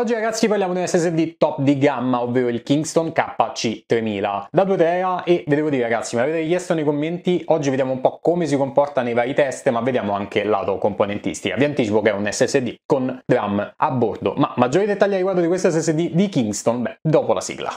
Oggi ragazzi parliamo di un SSD top di gamma, ovvero il Kingston KC3000 da 2 tera e ve devo dire ragazzi, me l'avete chiesto nei commenti, oggi vediamo un po' come si comporta nei vari test, ma vediamo anche il lato componentistica. Vi anticipo che è un SSD con RAM a bordo, ma maggiori dettagli riguardo di questo SSD di Kingston, beh, dopo la sigla.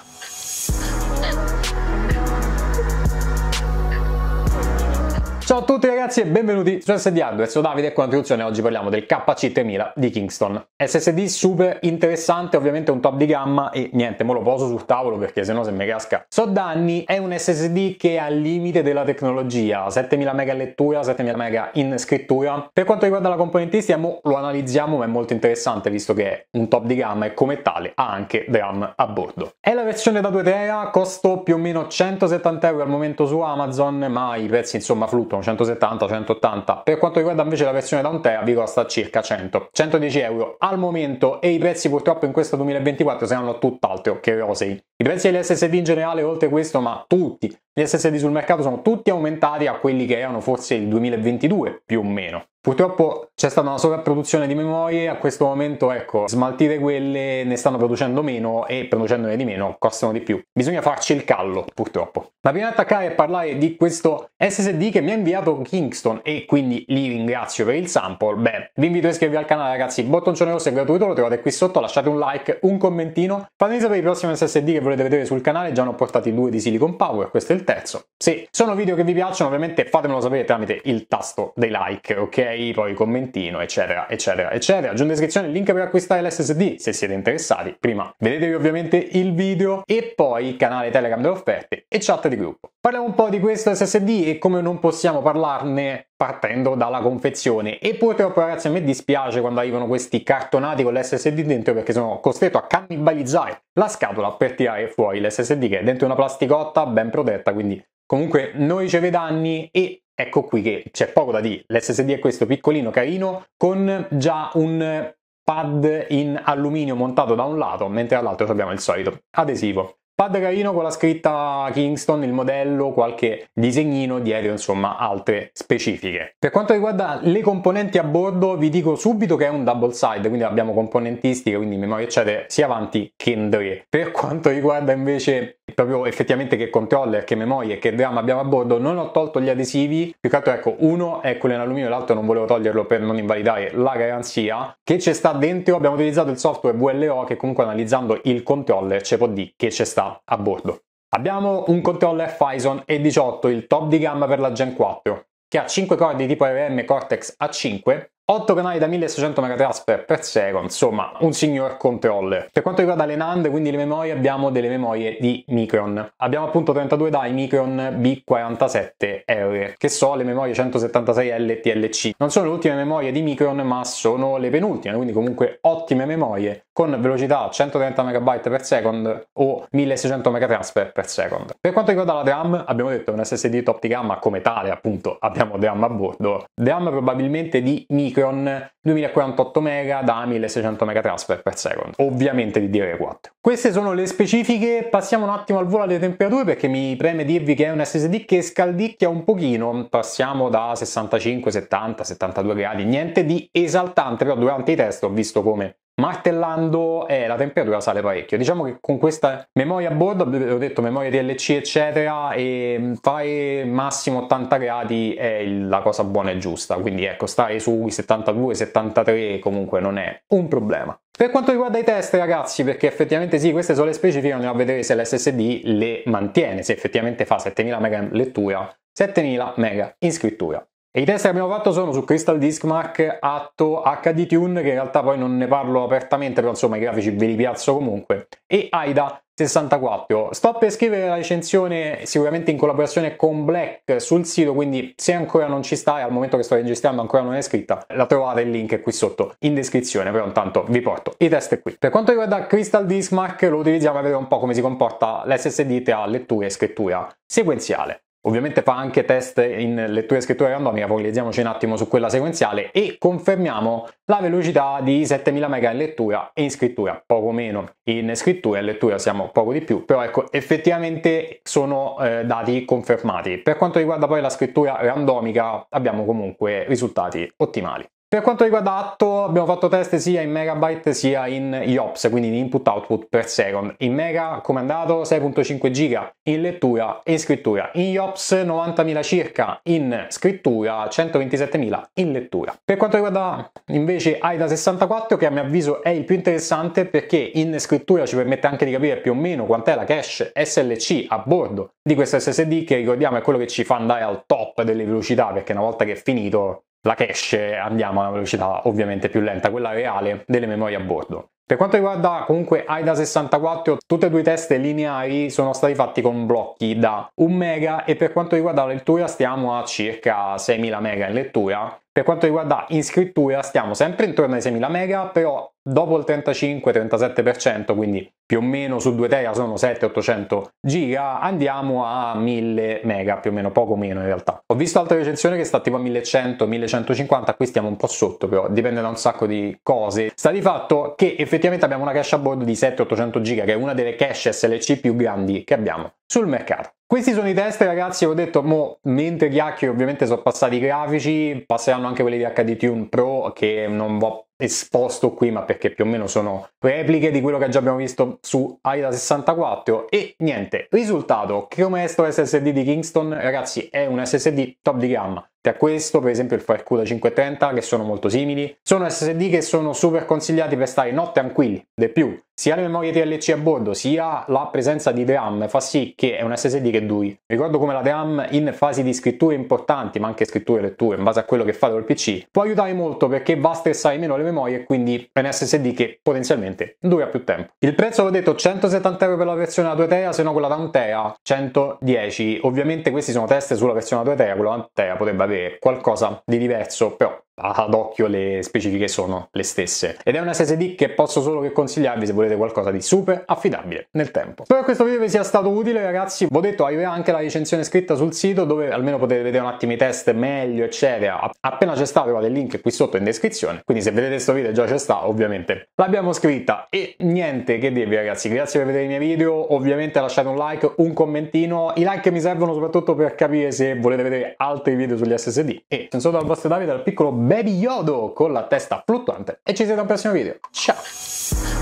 Ciao a tutti ragazzi e benvenuti su SD Hardware, sono Davide e con la traduzione oggi parliamo del KC3000 di Kingston. SSD super interessante, ovviamente un top di gamma e niente, me lo poso sul tavolo perché sennò se mi casca. So danni, è un SSD che è al limite della tecnologia, 7000 mega in lettura, 7000 mega in scrittura. Per quanto riguarda la componentistica lo analizziamo ma è molto interessante visto che è un top di gamma e come tale ha anche DRAM a bordo. È la versione da 2 tera, costo più o meno 170 euro al momento su Amazon ma i prezzi insomma fluttuano 170, 180. Per quanto riguarda invece la versione da 1 tera vi costa circa 100, 110 euro al momento e i prezzi purtroppo in questo 2024 saranno tutt'altro che rosei. I prezzi delle SSD in generale oltre questo, ma tutti gli SSD sul mercato sono tutti aumentati a quelli che erano forse il 2022 più o meno. Purtroppo c'è stata una sovrapproduzione di memorie, a questo momento ecco, smaltire quelle ne stanno producendo meno e producendone di meno costano di più. Bisogna farci il callo, purtroppo. Ma prima di attaccare e parlare di questo SSD che mi ha inviato Kingston e quindi li ringrazio per il sample, beh, vi invito a iscrivervi al canale ragazzi, il bottoncione rosso è gratuito, lo trovate qui sotto, lasciate un like, un commentino, fatemi sapere i prossimi SSD che volete vedere sul canale, già ne ho portati due di Silicon Power, questo è il terzo. Se sono video che vi piacciono, ovviamente fatemelo sapere tramite il tasto dei like, ok? Poi il commentino, eccetera, eccetera, eccetera. Giù in descrizione il link per acquistare l'SSD se siete interessati. Prima vedetevi ovviamente il video e poi il canale Telegram delle offerte e chat di gruppo. Parliamo un po' di questo SSD e come non possiamo parlarne partendo dalla confezione e purtroppo ragazzi a me dispiace quando arrivano questi cartonati con l'SSD dentro perché sono costretto a cannibalizzare la scatola per tirare fuori l'SSD che è dentro una plasticotta ben protetta quindi comunque non riceve danni e ecco qui che c'è poco da dire l'SSD è questo piccolino carino con già un pad in alluminio montato da un lato mentre dall'altro abbiamo il solito adesivo Pad carino con la scritta Kingston, il modello, qualche disegnino dietro, insomma, altre specifiche. Per quanto riguarda le componenti a bordo, vi dico subito che è un double side, quindi abbiamo componentistica, quindi memoria eccetera, sia avanti che indietro. Per quanto riguarda invece proprio effettivamente che controller, che memoria, che RAM abbiamo a bordo, non ho tolto gli adesivi, più che altro ecco uno è quello in alluminio, l'altro non volevo toglierlo per non invalidare la garanzia, che ci sta dentro, abbiamo utilizzato il software VLO che comunque analizzando il controller ci può dire che ci sta a bordo. Abbiamo un controller Phison E18, il top di gamma per la Gen 4, che ha 5 core di tipo RM Cortex A5, 8 canali da 1600 megatransfer per second, insomma un signor controller. Per quanto riguarda le NAND, quindi le memorie, abbiamo delle memorie di Micron. Abbiamo appunto 32 DAI Micron B47R, che sono le memorie 176 LTLC. Non sono le ultime memorie di Micron, ma sono le penultime, quindi comunque ottime memorie con velocità 130 MB per second o 1600 megatransfer per second. Per quanto riguarda la DRAM, abbiamo detto un SSD top di gamma come tale, appunto abbiamo DRAM a bordo. DRAM probabilmente di Micron Micron 2048 MB da 1600 MB transfer per secondo, ovviamente di DDR4. Queste sono le specifiche, passiamo un attimo al volo alle temperature perché mi preme dirvi che è un SSD che scaldicchia un pochino, passiamo da 65, 70, 72 gradi, niente di esaltante, però durante i test ho visto come martellando eh, la temperatura sale parecchio. Diciamo che con questa memoria a bordo, ho detto memoria DLC eccetera, e mm, fare massimo 80 gradi è la cosa buona e giusta, quindi ecco stare sui 72-73 comunque non è un problema. Per quanto riguarda i test ragazzi, perché effettivamente sì, queste sono le specifiche, andiamo a vedere se l'SSD le mantiene, se effettivamente fa 7000 mega in lettura, 7000 mega in scrittura. E i test che abbiamo fatto sono su Crystal Disk Mark Atto HD Tune, che in realtà poi non ne parlo apertamente, però insomma i grafici ve li piazzo comunque, e AIDA 64. Sto per scrivere la recensione sicuramente in collaborazione con Black sul sito, quindi se ancora non ci stai, al momento che sto registrando ancora non è scritta, la trovate il link qui sotto in descrizione, però intanto vi porto i test qui. Per quanto riguarda Crystal Disk Mark lo utilizziamo per vedere un po' come si comporta l'SSD tra lettura e scrittura sequenziale. Ovviamente fa anche test in lettura e scrittura randomica, poi leggiamoci un attimo su quella sequenziale e confermiamo la velocità di 7000 MB in lettura e in scrittura, poco meno in scrittura e in lettura siamo poco di più, però ecco effettivamente sono eh, dati confermati. Per quanto riguarda poi la scrittura randomica abbiamo comunque risultati ottimali. Per quanto riguarda Atto, abbiamo fatto test sia in megabyte sia in IOPS, quindi in input-output per second. In mega, come è andato? 6.5 giga in lettura e in scrittura. In IOPS 90.000 circa in scrittura, 127.000 in lettura. Per quanto riguarda invece AIDA 64, che a mio avviso è il più interessante perché in scrittura ci permette anche di capire più o meno quant'è la cache SLC a bordo di questo SSD, che ricordiamo è quello che ci fa andare al top delle velocità, perché una volta che è finito la cache andiamo a una velocità ovviamente più lenta, quella reale delle memorie a bordo. Per quanto riguarda comunque AIDA 64, tutte e due i test lineari sono stati fatti con blocchi da 1 mega e per quanto riguarda la lettura stiamo a circa 6000 mega in lettura per quanto riguarda in scrittura stiamo sempre intorno ai 6.000 mega, però dopo il 35-37%, quindi più o meno su 2 tera sono 700-800 giga, andiamo a 1000 mega, più o meno, poco meno in realtà. Ho visto altre recensioni che sta tipo a 1100-1150, qui stiamo un po' sotto però, dipende da un sacco di cose. Sta di fatto che effettivamente abbiamo una cache a bordo di 700-800 giga, che è una delle cache SLC più grandi che abbiamo sul mercato. Questi sono i test ragazzi, ho detto, mo, mentre chiacchiere ovviamente sono passati i grafici, passeranno anche quelli di HD Tune Pro che non ho esposto qui ma perché più o meno sono repliche di quello che già abbiamo visto su AIDA 64 e niente, risultato, Chrome Estro SSD di Kingston ragazzi è un SSD top di gamma, a questo, per esempio il FireQ da 530 che sono molto simili. Sono SSD che sono super consigliati per stare notte tranquilli, di più. Sia le memorie TLC a bordo, sia la presenza di DRAM fa sì che è un SSD che duri. Ricordo come la DRAM in fasi di scritture importanti, ma anche scritture e letture, in base a quello che fate col PC, può aiutare molto perché va a stressare meno le memorie e quindi è un SSD che potenzialmente dura più tempo. Il prezzo l'ho detto 170 euro per la versione da 2 tera, se no quella da 1 tera 110. Ovviamente questi sono test sulla versione da 2 tera, quella da 1 tera potrebbe avere avere qualcosa di diverso, però ad occhio le specifiche sono le stesse ed è un SSD che posso solo che consigliarvi se volete qualcosa di super affidabile nel tempo spero che questo video vi sia stato utile ragazzi vi ho detto arriverà anche la recensione scritta sul sito dove almeno potete vedere un attimo i test meglio eccetera appena c'è stato trovate il link qui sotto in descrizione quindi se vedete questo video già c'è stato ovviamente l'abbiamo scritta e niente che dirvi ragazzi grazie per vedere i miei video ovviamente lasciate un like un commentino i like mi servono soprattutto per capire se volete vedere altri video sugli SSD e sono stato dal vostro Davide al piccolo Baby Yodo con la testa fluttuante e ci vediamo al prossimo video. Ciao!